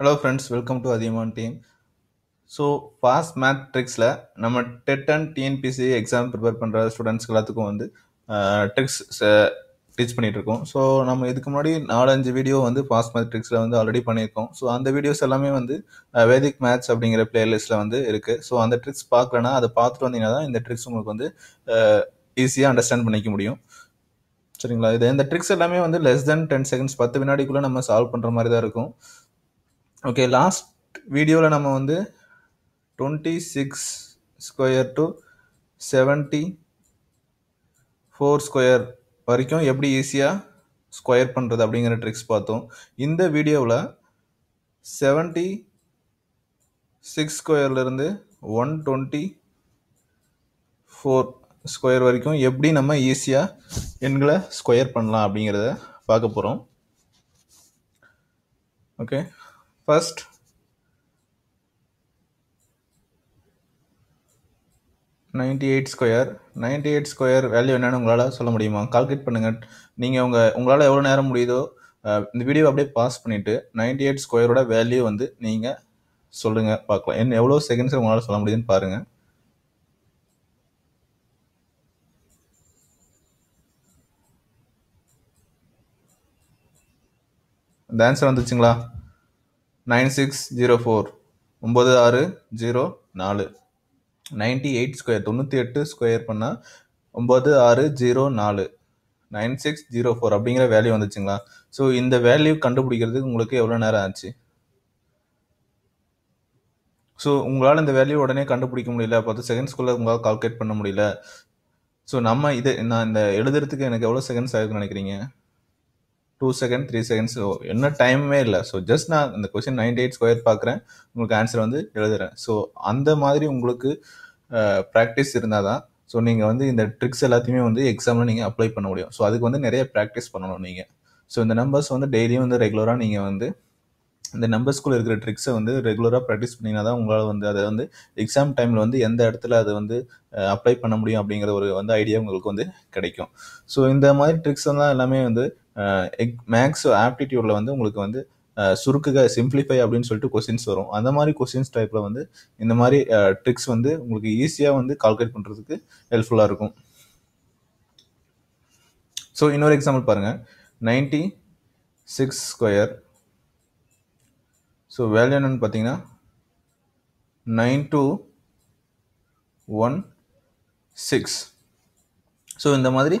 hello friends welcome to Athiyaman team so fast math ட்ரிக்ஸில் நம்ம TET and TNPSC exam prepare பண்ணுற ஸ்டூடெண்ட்ஸ்க்கு எல்லாத்துக்கும் வந்து ட்ரிக்ஸ் டீச் பண்ணிகிட்ருக்கோம் ஸோ நம்ம இதுக்கு முன்னாடி நாலஞ்சு வீடியோ வந்து ஃபாஸ்ட் மேத் ட்ரிக்ஸில் வந்து ஆல்ரெடி பண்ணியிருக்கோம் ஸோ அந்த வீடியோஸ் எல்லாமே வந்து வேதிக் மேத்ஸ் அப்படிங்கிற பிளேலிஸ்ட்டில் வந்து இருக்குது ஸோ அந்த ட்ரிக்ஸ் பார்க்கலன்னா அதை பார்த்துட்டு வந்தீங்கன்னா தான் இந்த ட்ரிக்ஸ் உங்களுக்கு வந்து ஈஸியாக அண்டர்ஸ்டாண்ட் பண்ணிக்க முடியும் சரிங்களா இது இந்த ட்ரிக்ஸ் எல்லாமே வந்து லெஸ் தென் டென் செகண்ட்ஸ் பத்து வினாடிக்குள்ளே நம்ம சால்வ் பண்ணுற மாதிரி தான் இருக்கும் ஓகே லாஸ்ட் வீடியோவில் நம்ம வந்து twenty six square to seventy four square வரைக்கும் எப்படி ஈஸியாக ஸ்கொயர் பண்ணுறது அப்படிங்கிற ட்ரிக்ஸ் பார்த்தோம் இந்த வீடியோவில் செவன்ட்டி சிக்ஸ் ஸ்கொயர்லேருந்து ஒன் டுவெண்ட்டி ஃபோர் ஸ்கொயர் வரைக்கும் எப்படி நம்ம ஈஸியாக எண்களை ஸ்கொயர் பண்ணலாம் அப்படிங்கிறத பார்க்க போகிறோம் okay First, ninety eight square ninety eight square value என்னென்னு உங்களால் சொல்ல முடியுமா கால்குலேட் பண்ணுங்கள் நீங்கள் உங்கள் உங்களால் எவ்வளோ நேரம் முடியுதோ இந்த வீடியோ அப்படியே பாஸ் பண்ணிவிட்டு நைன்டி எயிட் ஸ்கொயரோட வேல்யூ வந்து நீங்கள் சொல்லுங்கள் பார்க்கலாம் என்ன எவ்வளோ செகண்ட்ஸ் உங்களால் சொல்ல முடியுதுன்னு பாருங்கள் இந்த ஆன்சர் வந்துச்சுங்களா நைன் சிக்ஸ் ஜீரோ ஃபோர் ஒம்பது ஆறு ஜீரோ நாலு நைன்டி எயிட் ஸ்கொயர் தொண்ணூற்றி எட்டு ஸ்கொயர் பண்ணால் ஒம்பது ஆறு ஜீரோ நாலு நைன் சிக்ஸ் ஜீரோ ஃபோர் அப்படிங்கிற வேல்யூ வந்துச்சுங்களா ஸோ இந்த வேல்யூ கண்டுபிடிக்கிறதுக்கு உங்களுக்கு எவ்வளோ நேரம் ஆச்சு ஸோ உங்களால் இந்த வேல்யூ உடனே கண்டுபிடிக்க முடியல பத்து செகண்ட்ஸ்குள்ளே உங்களால் கால்குலேட் பண்ண முடியல ஸோ நம்ம இது நான் இந்த எழுதுறதுக்கு எனக்கு எவ்வளோ செகண்ட்ஸ் ஆகுதுன்னு நினைக்கிறீங்க டூ செகண்ட் த்ரீ செகண்ட்ஸ் என்ன டைமே இல்லை ஸோ ஜஸ்ட் நான் அந்த கொஸ்டின் நைன்டி எயிட் ஸ்கொயர் பார்க்குறேன் உங்களுக்கு ஆன்சர் வந்து எழுதுறேன் ஸோ அந்த மாதிரி உங்களுக்கு ப்ராக்டிஸ் இருந்தால் தான் ஸோ நீங்கள் வந்து இந்த ட்ரிக்ஸ் எல்லாத்தையுமே வந்து எக்ஸாமில் நீங்கள் அப்ளை பண்ண முடியும் ஸோ அதுக்கு வந்து நிறைய ப்ராக்டிஸ் பண்ணணும் நீங்கள் ஸோ இந்த நம்பர்ஸ் வந்து டெய்லியும் வந்து ரெகுலராக நீங்கள் வந்து இந்த நம்பர்ஸ்குள்ளே இருக்கிற ட்ரிக்ஸை வந்து ரெகுலராக ப்ராக்டிஸ் பண்ணிங்கன்னா தான் உங்களால் வந்து அதை வந்து எக்ஸாம் டைமில் வந்து எந்த இடத்துல அதை வந்து அப்ளை பண்ண முடியும் அப்படிங்கிற ஒரு வந்து ஐடியா உங்களுக்கு வந்து கிடைக்கும் ஸோ இந்த மாதிரி ட்ரிக்ஸ் எல்லாம் எல்லாமே வந்து எக் மேக்ஸ் ஆப்டிடியூடில் வந்து உங்களுக்கு வந்து சுருக்குக சிம்பிளிஃபை அப்படின்னு சொல்லிட்டு கொஸ்டின்ஸ் வரும் அந்த மாதிரி கொஸ்டின்ஸ் டைப்பில் வந்து இந்த மாதிரி ட்ரிக்ஸ் வந்து உங்களுக்கு ஈஸியாக வந்து கால்குலேட் பண்ணுறதுக்கு ஹெல்ப்ஃபுல்லாக இருக்கும் ஸோ இன்னொரு எக்ஸாம்பிள் பாருங்கள் ninety six square so value என்னென்னு பார்த்தீங்கன்னா nine two one six so இந்த மாதிரி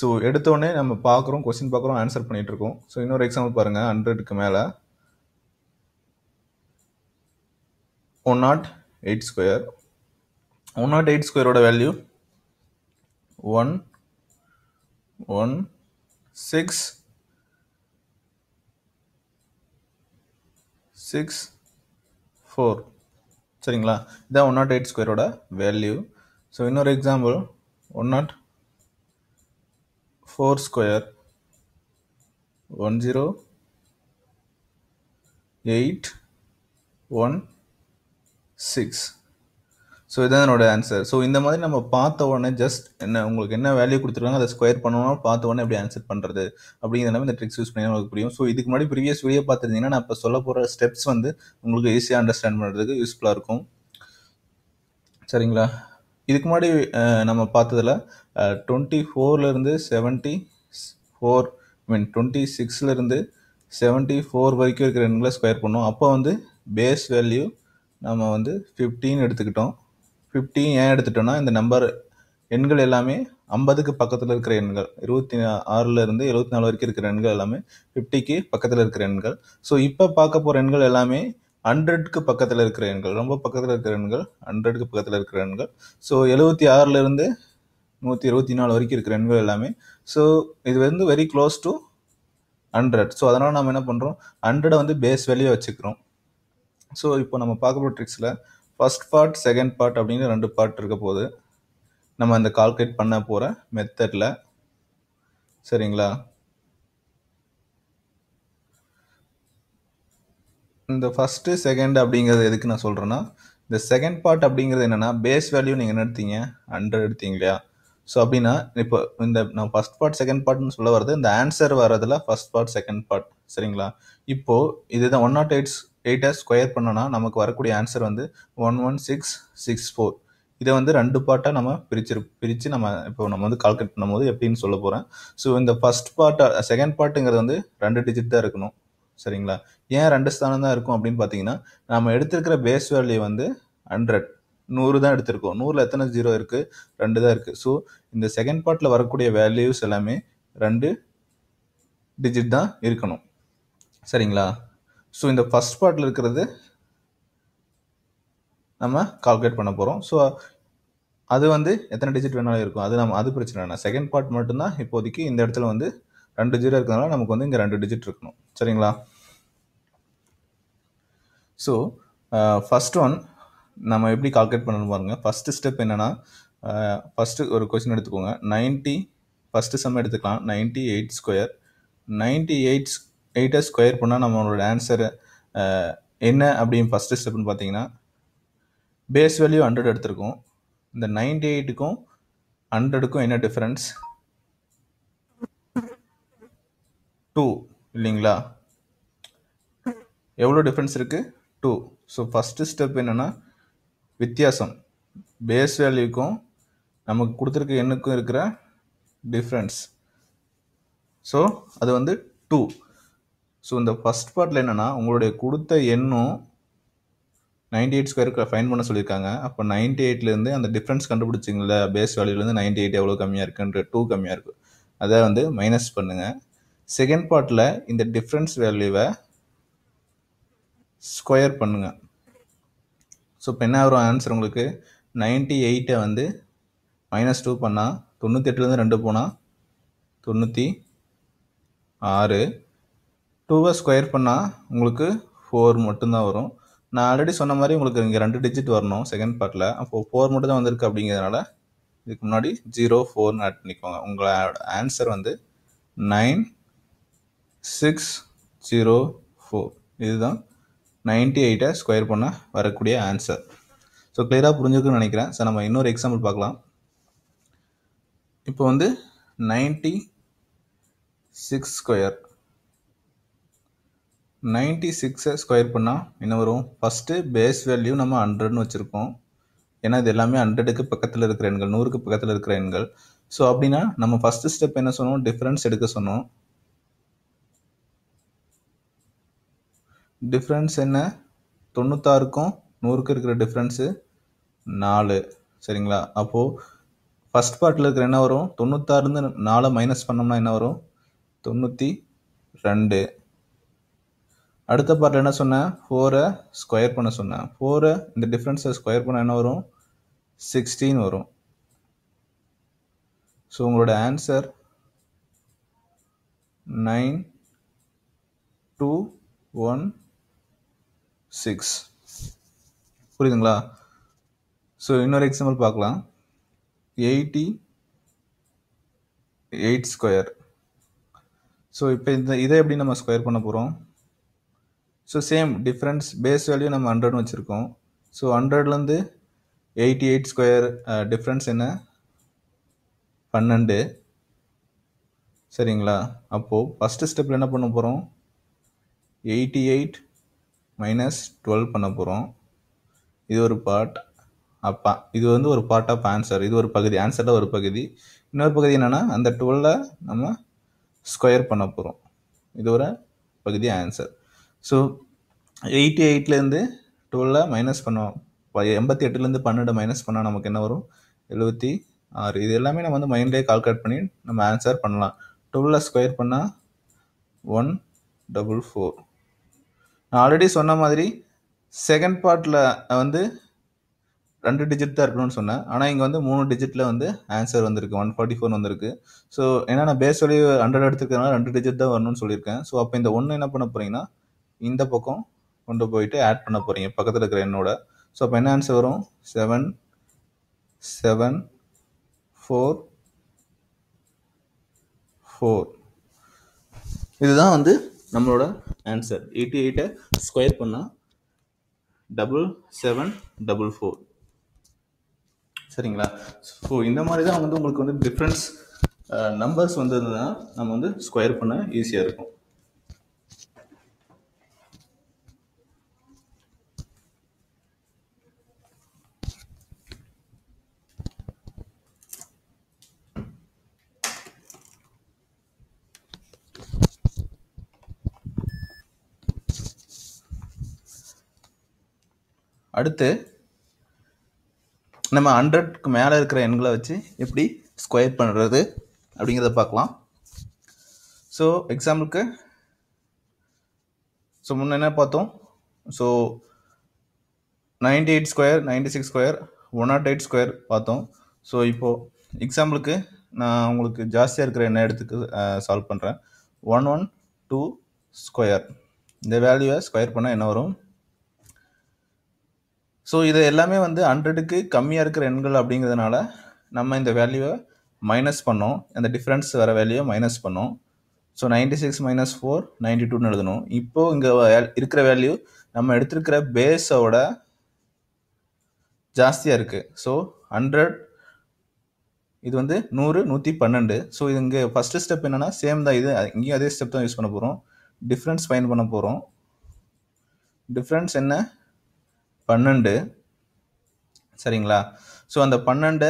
ஸோ எடுத்தோடனே நம்ம பார்க்குறோம் கொஸ்டின் பார்க்குறோம் ஆன்சர் பண்ணிகிட்ருக்கோம் ஸோ இன்னொரு எக்ஸாம்பிள் பாருங்கள் ஹண்ட்ரடுக்கு மேலே one naught eight square one naught eight ஸ்கொயரோட value one one six six four சரிங்களா இதான் ஒன் நாட் எயிட் ஸ்கொயரோட வேல்யூ ஸோ இன்னொரு example one naught four square one zero eight one six so இதான் என்னோட ஆன்சர் ஸோ இந்த மாதிரி நம்ம பார்த்த உடனே ஜஸ்ட் என்ன உங்களுக்கு என்ன வேல்யூ கொடுத்துருக்காங்க அதை ஸ்கொயர் பண்ணணும் பார்த்த உடனே எப்படி ஆன்சர் பண்ணுறது அப்படிங்கிற நம்ம இந்த ட்ரிக்ஸ் யூஸ் பண்ணி உங்களுக்கு புரியும் ஸோ இதுக்கு முன்னாடி ப்ரீவியஸ் வீடியோ பார்த்துருந்தீங்கன்னா நான் இப்போ சொல்ல போகிற ஸ்டெப்ஸ் வந்து உங்களுக்கு ஈஸியாக அண்டர்ஸ்டாண்ட் பண்ணுறதுக்கு யூஸ்ஃபுல்லாக இருக்கும் சரிங்களா இதுக்கு முன்னாடி நம்ம பார்த்ததில் டுவெண்ட்டி ஃபோர்லேருந்து seventy four I mean twenty சிக்ஸ்லேருந்து செவன்ட்டி ஃபோர் வரைக்கும் இருக்கிற எண்களை ஸ்கொயர் பண்ணோம் அப்போ வந்து பேஸ் வேல்யூ நம்ம வந்து ஃபிஃப்டீன் எடுத்துக்கிட்டோம் ஃபிஃப்டீன் ஏன் எடுத்துட்டோம்னா இந்த நம்பர் எண்கள் எல்லாமே ஐம்பதுக்கு பக்கத்தில் இருக்கிற எண்கள் இருபத்தி ஆறுலேருந்து எழுபத்தி நாலு வரைக்கும் இருக்கிற எண்கள் எல்லாமே ஃபிஃப்டிக்கு பக்கத்தில் இருக்கிற எண்கள் ஸோ இப்போ பார்க்க போகிற எண்கள் எல்லாமே ஹண்ட்ரட்க்கு பக்கத்தில் இருக்கிற எண்கள் ரொம்ப பக்கத்தில் இருக்கிற எண்கள் ஹண்ட்ரட்க்கு பக்கத்தில் இருக்கிற எண்கள் ஸோ எழுபத்தி ஆறுலேருந்து நூற்றி இருபத்தி நாலு வரைக்கும் இருக்கிற எண்கள் எல்லாமே ஸோ இது வந்து very close to hundred so அதனால் நம்ம என்ன பண்ணுறோம் ஹண்ட்ரடை வந்து பேஸ் வேலையை வச்சுக்கிறோம் ஸோ இப்போ நம்ம பார்க்க போகிற ட்ரிக்ஸில் ஃபஸ்ட் பார்ட் செகண்ட் பார்ட் அப்படின்னு ரெண்டு பார்ட் இருக்க போது நம்ம அந்த கால்குலேட் பண்ண போகிற மெத்தடில் சரிங்களா இந்த ஃபஸ்ட்டு செகண்ட் அப்படிங்கிறது எதுக்கு நான் சொல்கிறேன்னா இந்த செகண்ட் பார்ட் அப்படிங்கிறது என்னென்னா பேஸ் வேல்யூ நீங்கள் என்ன எடுத்தீங்க ஹண்ட்ரட் எடுத்தீங்க இல்லையா ஸோ அப்படின்னா இப்போ இந்த நான் ஃபஸ்ட் பார்ட் செகண்ட் பார்ட்னு சொல்ல வரது இந்த ஆன்சர் வரதுல ஃபஸ்ட் பார்ட் செகண்ட் பார்ட் சரிங்களா இப்போது இதுதான் ஒன் நாட் எயிட்ஸ் எயிட்டை ஸ்கொயர் பண்ணோன்னா நமக்கு வரக்கூடிய ஆன்சர் வந்து one one six six four இதை வந்து ரெண்டு பார்ட்டாக நம்ம பிரிச்சிரு பிரித்து நம்ம இப்போ நம்ம வந்து கால்குலேட் பண்ணும்போது எப்படின்னு சொல்ல போகிறேன் ஸோ இந்த ஃபஸ்ட் பார்ட்டை செகண்ட் பார்ட்டுங்கிறது வந்து ரெண்டு டிஜிட் தான் இருக்கணும் சரிங்களா ஏன் ரெண்டு ஸ்தானம் தான் இருக்கும் அப்படின்னு பார்த்தீங்கன்னா நம்ம எடுத்திருக்கிற பேஸ் வேல்யூ வந்து ஹண்ட்ரட் நூறு தான் எடுத்திருக்கோம் நூறில் எத்தனை ஜீரோ இருக்குது ரெண்டு தான் இருக்குது ஸோ இந்த செகண்ட் பார்ட்டில் வரக்கூடிய வேல்யூஸ் எல்லாமே ரெண்டு டிஜிட் தான் இருக்கணும் சரிங்களா ஸோ இந்த ஃபஸ்ட் பார்ட்டில் இருக்கிறது நம்ம கால்குலேட் பண்ண போகிறோம் ஸோ அது வந்து எத்தனை டிஜிட் வேணாலும் இருக்கும் அது நம்ம அது பிரச்சனை இல்லை செகண்ட் பார்ட் மட்டும்தான் இப்போதைக்கு இந்த இடத்துல வந்து ரெண்டு ஜீரோ இருக்கிறதுனால நமக்கு வந்து இங்கே ரெண்டு டிஜிட் இருக்கணும் சரிங்களா ஸோ ஃபர்ஸ்ட் ஒன் நம்ம எப்படி கால்குலேட் பண்ணணும் பாருங்க ஃபஸ்ட்டு ஸ்டெப் என்னென்னா ஃபஸ்ட்டு ஒரு கொஸ்டின் எடுத்துக்கோங்க நைன்ட்டி ஃபஸ்ட்டு சம் எடுத்துக்கலாம் ninety eight square ninety eight எயிட்டை ஸ்கொயர் பண்ணால் நம்மளோட ஆன்சரு uh, என்ன அப்படின்னு ஃபஸ்ட்டு ஸ்டெப்னு பார்த்தீங்கன்னா பேஸ் வேல்யூ ஹண்ட்ரட் எடுத்திருக்கோம் இந்த நைன்ட்டி எயிட்டுக்கும் ஹண்ட்ரடுக்கும் என்ன டிஃப்ரென்ஸ் டூ இல்லைங்களா எவ்வளோ டிஃப்ரென்ஸ் இருக்குது டூ ஸோ ஃபஸ்ட்டு ஸ்டெப் என்னென்னா வித்தியாசம் பேஸ் வேல்யூக்கும் நமக்கு கொடுத்துருக்க எண்ணுக்கும் இருக்கிற டிஃப்ரென்ஸ் ஸோ அது வந்து டூ ஸோ இந்த ஃபஸ்ட் பார்ட்டில் என்னென்னா உங்களுடைய கொடுத்த எண்ணும் நைன்டி எயிட் ஸ்கொயருக்கு ஃபைன் பண்ண சொல்லியிருக்காங்க அப்போ நைன்டி எயிட்லேருந்து அந்த டிஃப்ரென்ஸ் கண்டுபிடிச்சிங்கள பேஸ் வேல்யூலேருந்து நைன்டி எயிட் எவ்வளோ கம்மியாக இருக்குன்ற டூ கம்மியாக இருக்குது அதை வந்து மைனஸ் பண்ணுங்கள் செகண்ட் பார்ட்டில் இந்த டிஃப்ரென்ஸ் வேல்யூவை ஸ்கொயர் பண்ணுங்கள் ஸோ இப்போ என்ன வரும் ஆன்சர் உங்களுக்கு நைன்ட்டி எயிட்டை வந்து மைனஸ் டூ பண்ணால் தொண்ணூத்தெட்டுலேருந்து ரெண்டு போனால் தொண்ணூற்றி ஆறு டூவை ஸ்கொயர் பண்ணால் உங்களுக்கு ஃபோர் மட்டும்தான் வரும் நான் ஆல்ரெடி சொன்ன மாதிரி உங்களுக்கு இங்கே ரெண்டு டிஜிட் வரணும் செகண்ட் பார்ட்டில் அப்போது ஃபோர் மட்டும் தான் வந்திருக்கு அப்படிங்கிறதுனால இதுக்கு முன்னாடி ஜீரோ ஃபோர்னு ஆட் பண்ணிக்கோங்க உங்களோட ஆன்சர் வந்து நைன் சிக்ஸ் ஜீரோ ஃபோர் இதுதான் நைன்ட்டி எயிட்டை ஸ்கொயர் பண்ணால் வரக்கூடிய ஆன்சர் ஸோ கிளியராக புரிஞ்சுக்குன்னு நினைக்கிறேன் சார் நம்ம இன்னொரு எக்ஸாம்பிள் பார்க்கலாம் இப்போ வந்து நைன்ட்டி சிக்ஸ் ஸ்கொயர் நைன்ட்டி சிக்ஸை ஸ்கொயர் பண்ணால் என்ன வரும் ஃபஸ்ட்டு பேஸ் வேல்யூ நம்ம ஹண்ட்ரட்னு வச்சுருக்கோம் ஏன்னா இது எல்லாமே ஹண்ட்ரடுக்கு பக்கத்தில் இருக்கிற எண்கள் நூறுக்கு பக்கத்தில் இருக்கிற எண்கள் ஸோ அப்படின்னா நம்ம ஃபஸ்ட்டு ஸ்டெப் என்ன சொன்னோம் டிஃப்ரென்ஸ் எடுக்க சொன்னோம் டிஃப்ரென்ஸ் என்ன தொண்ணூத்தாறுக்கும் நூறுக்கும் இருக்கிற டிஃப்ரென்ஸு நாலு சரிங்களா அப்போது ஃபஸ்ட் பார்ட்டில் இருக்கிற என்ன வரும் தொண்ணூத்தாறுந்து நாலை மைனஸ் பண்ணோம்னா என்ன வரும் தொண்ணூற்றி ரெண்டு அடுத்த பார்ட்டில் என்ன சொன்னேன் ஃபோரை ஸ்கொயர் பண்ண சொன்னேன் ஃபோரை இந்த டிஃப்ரென்ஸை ஸ்கொயர் பண்ண என்ன வரும் சிக்ஸ்டீன் வரும் ஸோ உங்களோட answer nine two one six புரியுதுங்களா ஸோ இன்னொரு எக்ஸாம்பிள் பார்க்கலாம் எயிட்டி எயிட் ஸ்கொயர் ஸோ இப்போ இந்த இதை எப்படி நம்ம ஸ்கொயர் பண்ண போகிறோம் so same difference base value நம்ம ஹண்ட்ரட்னு வச்சுருக்கோம் ஸோ ஹண்ட்ரட்லேருந்து எயிட்டி எயிட் ஸ்கொயர் டிஃப்ரென்ஸ் என்ன பன்னெண்டு சரிங்களா அப்போது ஃபஸ்ட்டு ஸ்டெப்பில் என்ன பண்ண போகிறோம் எயிட்டி எயிட் மைனஸ் டுவெல் பண்ண போகிறோம் இது ஒரு பார்ட் அப்பா இது வந்து ஒரு பார்ட் ஆஃப் ஆன்சர் இது ஒரு பகுதி ஆன்சரில் ஒரு பகுதி இன்னொரு பகுதி என்னென்னா அந்த டுவெல்ல நம்ம ஸ்கொயர் பண்ண போகிறோம் இது ஒரு பகுதி ஆன்சர் ஸோ எயிட்டி எயிட்லேருந்து டுவெல்லை மைனஸ் பண்ணுவோம் எண்பத்தி எட்டுலேருந்து பன்னெண்டு மைனஸ் பண்ணால் நமக்கு என்ன வரும் எழுபத்தி ஆறு இது எல்லாமே நம்ம வந்து மைண்ட்லேயே கால்குலேட் பண்ணி நம்ம ஆன்சர் பண்ணலாம் டுவெல்லை ஸ்கொயர் பண்ணால் ஒன் டபுள் ஃபோர் நான் ஆல்ரெடி சொன்ன மாதிரி செகண்ட் பார்ட்டில் வந்து ரெண்டு டிஜிட் தான் இருக்கணும்னு சொன்னேன் ஆனால் இங்கே வந்து மூணு டிஜிட்டில் வந்து ஆன்சர் வந்திருக்கு ஒன் ஃபார்ட்டி ஃபோர் வந்திருக்கு ஸோ ஏன்னா நான் பேஸ் வழி ஹண்ட்ரட் எடுத்துக்கிறதுனால ரெண்டு டிஜிட் தான் வரணும்னு சொல்லியிருக்கேன் ஸோ அப்போ இந்த ஒன்று என்ன பண்ண போகிறீங்கன்னா இந்த பக்கம் கொண்டு போயிட்டு ஆட் பண்ண போகிறீங்க பக்கத்தில் இருக்கிற என்னோட ஸோ அப்போ என்ன ஆன்சர் வரும் செவன் செவன் ஃபோர் ஃபோர் இதுதான் வந்து நம்மளோட ஆன்சர் எயிட்டி எயிட்டை ஸ்கொயர் பண்ணால் டபுள் செவன் டபுள் ஃபோர் சரிங்களா ஸோ இந்த மாதிரி தான் வந்து உங்களுக்கு வந்து டிஃப்ரெண்ட்ஸ் நம்பர்ஸ் வந்ததுன்னா நம்ம வந்து ஸ்கொயர் பண்ண ஈஸியாக இருக்கும் அடுத்து நம்ம ஹண்ட்ரட்க்கு மேலே இருக்கிற எண்களை வச்சு எப்படி ஸ்கொயர் பண்ணுறது அப்படிங்கிறத பார்க்கலாம் ஸோ எக்ஸாம்பிளுக்கு ஸோ முன்னே என்ன பார்த்தோம் so ninety eight square ninety six square one naught eight square பார்த்தோம் ஸோ இப்போது எக்ஸாம்பிளுக்கு நான் உங்களுக்கு ஜாஸ்தியாக இருக்கிற எண்ணெய் எடுத்துக்கு சால்வ் பண்ணுறேன் ஒன் ஒன் டூ ஸ்கொயர் இந்த வேல்யூவை ஸ்கொயர் பண்ணால் என்ன வரும் ஸோ இது எல்லாமே வந்து ஹண்ட்ரடுக்கு கம்மியாக இருக்கிற எண்கள் அப்படிங்கிறதுனால நம்ம இந்த வேல்யூவை மைனஸ் பண்ணோம் அந்த டிஃப்ரென்ஸ் வர வேல்யூவை மைனஸ் பண்ணோம் so ninety six minus four ninety டூன்னு எழுதணும் இப்போது இங்கே இருக்கிற வேல்யூ நம்ம எடுத்திருக்கிற பேஸோட ஜாஸ்தியாக இருக்குது ஸோ ஹண்ட்ரட் இது வந்து நூறு நூற்றி பன்னெண்டு ஸோ இது இங்கே ஃபஸ்ட்டு ஸ்டெப் என்னென்னா சேம் தான் இது இங்கேயும் அதே ஸ்டெப் தான் யூஸ் பண்ண போகிறோம் டிஃப்ரென்ஸ் ஃபைன் பண்ண போகிறோம் டிஃப்ரென்ஸ் என்ன பன்னெண்டு சரிங்களா ஸோ அந்த பன்னெண்டை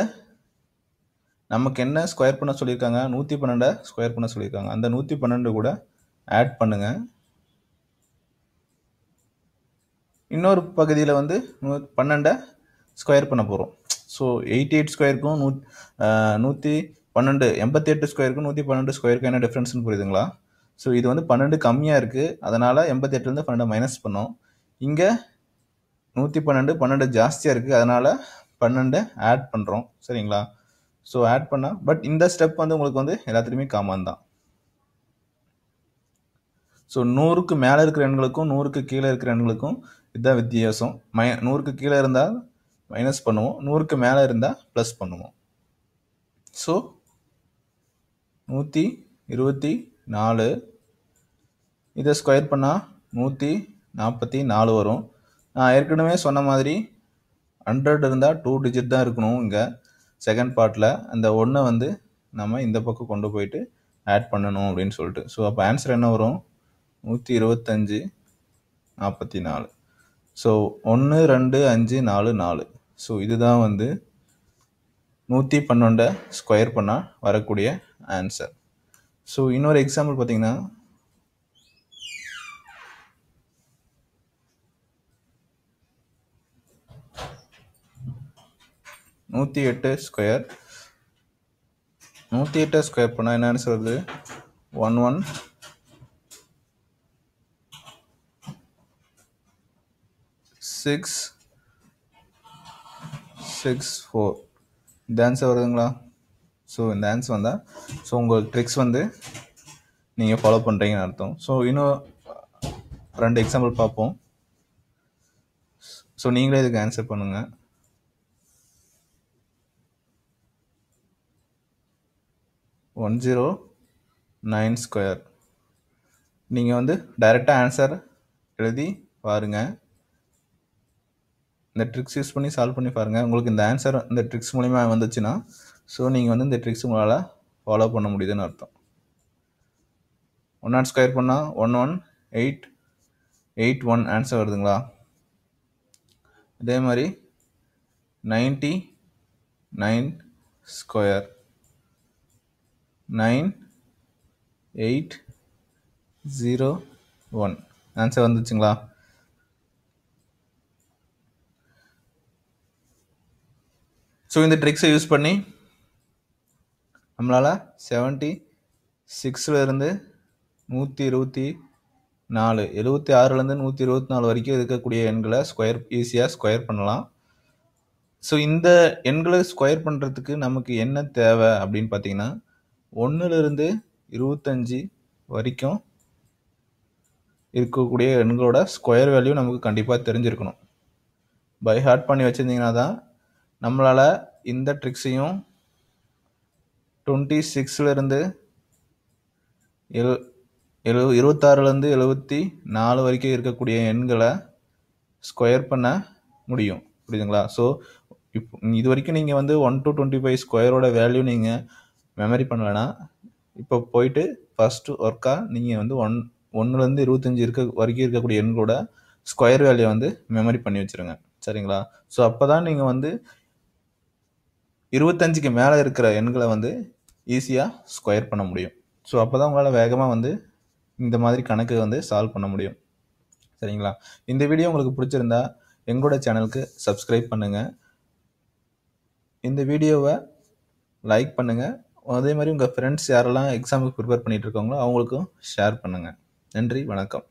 நமக்கு என்ன ஸ்கொயர் பண்ண சொல்லியிருக்காங்க நூற்றி பன்னெண்டை ஸ்கொயர் பண்ண சொல்லியிருக்காங்க அந்த நூற்றி பன்னெண்டு கூட ஆட் பண்ணுங்கள் இன்னொரு பகுதியில் வந்து நூ பன்னெண்டை ஸ்கொயர் பண்ண போகிறோம் ஸோ எயிட்டி எயிட் ஸ்கொயருக்கும் நூ நூற்றி பன்னெண்டு எண்பத்தி எட்டு ஸ்கொயருக்கும் நூற்றி பன்னெண்டு ஸ்கொயருக்கு என்ன டிஃப்ரென்ஸ்னு புரியுதுங்களா ஸோ இது வந்து பன்னெண்டு கம்மியாக இருக்குது அதனால் எண்பத்தி எட்டுலேருந்து பன்னெண்டு மைனஸ் பண்ணோம் இங்கே நூற்றி பன்னெண்டு பன்னெண்டு ஜாஸ்தியாக இருக்குது அதனால் பன்னெண்டு ஆட் பண்ணுறோம் சரிங்களா ஸோ ஆட் பண்ணால் பட் இந்த ஸ்டெப் வந்து உங்களுக்கு வந்து எல்லாத்துலேயுமே காமன் தான் ஸோ நூறுக்கு மேலே இருக்கிற எண்களுக்கும் நூறுக்கு கீழே இருக்கிற எண்களுக்கும் இதுதான் வித்தியாசம் மை நூறுக்கு கீழே இருந்தால் மைனஸ் பண்ணுவோம் நூறுக்கு மேலே இருந்தால் ப்ளஸ் பண்ணுவோம் ஸோ நூற்றி இருபத்தி நாலு இதை ஸ்கொயர் பண்ணால் நூற்றி நாற்பத்தி நாலு வரும் நான் ஏற்கனவே சொன்ன மாதிரி ஹண்ட்ரட் இருந்தால் டூ டிஜிட் தான் இருக்கணும் இங்கே செகண்ட் பார்ட்டில் அந்த ஒன்றை வந்து நம்ம இந்த பக்கம் கொண்டு போயிட்டு ஆட் பண்ணணும் அப்படின்னு சொல்லிட்டு ஸோ அப்போ ஆன்சர் என்ன வரும் நூற்றி இருபத்தஞ்சி நாற்பத்தி நாலு ஸோ ஒன்று ரெண்டு அஞ்சு நாலு நாலு ஸோ இதுதான் வந்து நூற்றி பன்னெண்டை ஸ்கொயர் பண்ணால் வரக்கூடிய ஆன்சர் ஸோ இன்னொரு எக்ஸாம்பிள் பார்த்திங்கன்னா நூற்றி எட்டு ஸ்கொயர் நூற்றி எட்டு ஸ்கொயர் பண்ணால் என்னன்னு answer one one six six four இந்த ஆன்சர் வருதுங்களா ஸோ இந்த ஆன்சர் வந்தால் ஸோ உங்கள் ட்ரிக்ஸ் வந்து நீங்கள் ஃபாலோ பண்ணுறீங்கன்னு அர்த்தம் ஸோ இன்னும் ரெண்டு எக்ஸாம்பிள் பார்ப்போம் ஸோ நீங்களே இதுக்கு ஆன்சர் பண்ணுங்கள் ஒன் ஜீரோ நைன் ஸ்கொயர் நீங்கள் வந்து டைரெக்டாக ஆன்சர் எழுதி பாருங்கள் இந்த ட்ரிக்ஸ் யூஸ் பண்ணி சால்வ் பண்ணி பாருங்கள் உங்களுக்கு இந்த ஆன்சர் இந்த ட்ரிக்ஸ் மூலிமா வந்துச்சுன்னா ஸோ நீங்கள் வந்து இந்த ட்ரிக்ஸ் உங்களால் ஃபாலோ பண்ண முடியுதுன்னு அர்த்தம் ஒன் ஆன் ஸ்கொயர் பண்ணால் one one eight eight one answer வருதுங்களா அதே மாதிரி ninety nine square nine eight zero one answer வந்துச்சுங்களா ஸோ இந்த ட்ரிக்ஸை யூஸ் பண்ணி நம்மளால் செவன்ட்டி சிக்ஸில் இருந்து நூற்றி இருபத்தி நாலு எழுபத்தி ஆறுலேருந்து நூற்றி இருபத்தி நாலு வரைக்கும் இருக்கக்கூடிய எண்களை ஸ்கொயர் ஈஸியாக ஸ்கொயர் பண்ணலாம் ஸோ இந்த எண்களை ஸ்கொயர் பண்ணுறதுக்கு நமக்கு என்ன தேவை அப்படின்னு பார்த்தீங்கன்னா ஒன்றுலேருந்து இருபத்தஞ்சி வரைக்கும் இருக்கக்கூடிய எண்களோட ஸ்கொயர் வேல்யூ நமக்கு கண்டிப்பாக தெரிஞ்சிருக்கணும் பை ஹார்ட் பண்ணி வச்சுருந்தீங்கன்னா தான் நம்மளால் இந்த ட்ரிக்ஸையும் டுவெண்ட்டி சிக்ஸ்லேருந்து எழு எழு இருபத்தாறுலேருந்து எழுபத்தி நாலு வரைக்கும் இருக்கக்கூடிய எண்களை ஸ்கொயர் பண்ண முடியும் புரியுதுங்களா ஸோ இப் இது வரைக்கும் நீங்கள் வந்து ஒன் டு டுவெண்ட்டி ஃபைவ் ஸ்கொயரோட வேல்யூ நீங்கள் மெமரி பண்ணலைன்னா இப்போ போயிட்டு ஃபஸ்ட்டு ஒர்க்காக நீங்கள் வந்து ஒன் ஒன்றுலேருந்து இருபத்தஞ்சி இருக்க வரைக்கும் இருக்கக்கூடிய எண்களோட ஸ்கொயர் வேல்யூ வந்து மெமரி பண்ணி வச்சுருங்க சரிங்களா ஸோ அப்போ தான் நீங்கள் வந்து இருபத்தஞ்சிக்கு மேலே இருக்கிற எண்களை வந்து ஈஸியாக ஸ்கொயர் பண்ண முடியும் ஸோ அப்போ தான் உங்களால் வேகமாக வந்து இந்த மாதிரி கணக்கு வந்து சால்வ் பண்ண முடியும் சரிங்களா இந்த வீடியோ உங்களுக்கு பிடிச்சிருந்தா எங்களோட சேனலுக்கு சப்ஸ்கிரைப் பண்ணுங்கள் இந்த வீடியோவை லைக் பண்ணுங்கள் அதே மாதிரி உங்கள் ஃப்ரெண்ட்ஸ் யாரெல்லாம் எக்ஸாமுக்கு ப்ரிப்பேர் பண்ணிகிட்டு இருக்காங்களோ அவங்களுக்கும் ஷேர் பண்ணுங்கள் நன்றி வணக்கம்